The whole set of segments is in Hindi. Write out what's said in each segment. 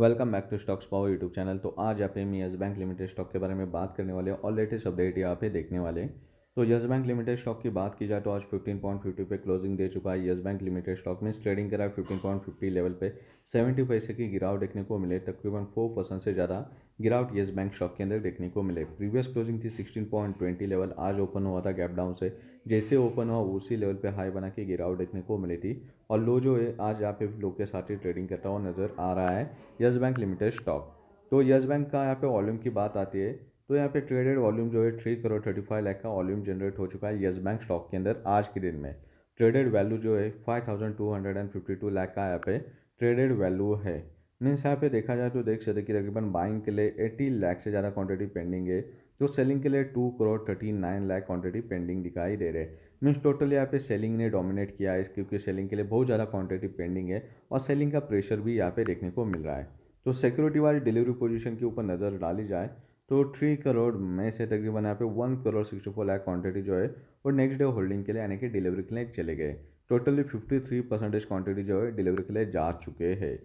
welcome back to Stocks Power YouTube channel तो आज आप एम बैंक लिमिटेड स्टॉक के बारे में बात करने वाले हैं और लेटेस्ट अपडेट यहाँ पे देखने वाले हैं तो येस बैंक लिमिटेड स्टॉक की बात की जाए तो आज 15.50 पे क्लोजिंग दे चुका है यस बैंक लिमिटेड स्टॉक में ट्रेडिंग करा 15.50 लेवल पे 70 पैसे की गिरावट देखने को मिले तकरीबन 4 परसेंट से ज़्यादा गिरावट यस बैंक स्टॉक के अंदर देखने को मिले प्रीवियस क्लोजिंग थी 16.20 लेवल आज ओपन हुआ था गैप डाउन से जैसे ओपन हुआ उसी लेवल पर हाई बना के गिरावट देखने को मिली थी और लो जो है आज यहाँ पे लोग के साथ ही ट्रेडिंग करता हुआ नज़र आ रहा है यस बैंक लिमिटेड स्टॉक तो येस बैंक का यहाँ पे वॉल्यूम की बात आती है तो यहाँ पे ट्रेडेड वॉल्यूम जो है three crore thirty five lakh का वॉल्यूम जनरेट हो चुका है येस बैंक स्टॉक के अंदर आज के दिन में ट्रेडेड वैल्यू जो है five thousand two hundred and fifty two lakh का यहाँ पे ट्रेडेड वैल्यू है मीन्स यहाँ पे देखा जाए तो देख सकते कि तकरीबन बाइंग के लिए एटी लाख से ज़्यादा क्वांटिटी पेंडिंग है जो सेलिंग के लिए two crore thirty nine lakh quantity pending दिखाई दे रहे मीन्स टोटल यहाँ पे सेलिंग ने डोमिनेट किया है क्योंकि सेलिंग के लिए बहुत ज़्यादा क्वांटिटी पेंडिंग है और सेलिंग का प्रेशर भी यहाँ पे देखने को मिल रहा है तो सिक्योरिटी वाली डिलीवरी पोजीशन के ऊपर नज़र डाली जाए तो थ्री करोड़ में से तकरीबन यहाँ पे one crore sixty four lakh quantity जो है वो नेक्स्ट डे होल्डिंग के लिए यानी कि डिलीवरी के लिए चले गए totally fifty three percentage quantity जो है डिलीवरी के लिए जा चुके हैं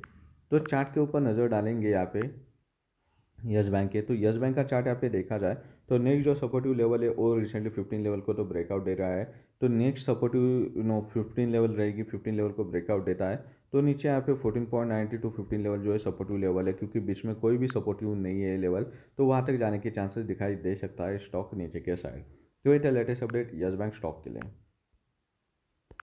तो चार्ट के ऊपर नज़र डालेंगे यहाँ पे यस बैंक के तो यस बैंक का चार्ट यहाँ पे देखा जाए तो नेक्स्ट जो सपोर्टिव लेवल है वो रिसेंटली फिफ्टीन लेवल को तो ब्रेकआउट दे रहा है तो next supportive no fifteen level रहेगी फिफ्टीन लेवल को ब्रेकआउट देता है तो नीचे यहाँ पे 14.90 टू 15 लेवल जो है सपोर्टिव लेवल है क्योंकि बीच में कोई भी सपोर्टिव नहीं है लेवल तो वहाँ तक जाने के चांसेस दिखाई दे सकता है स्टॉक नीचे के साइड तो ये था latest update Yes Bank stock के लिए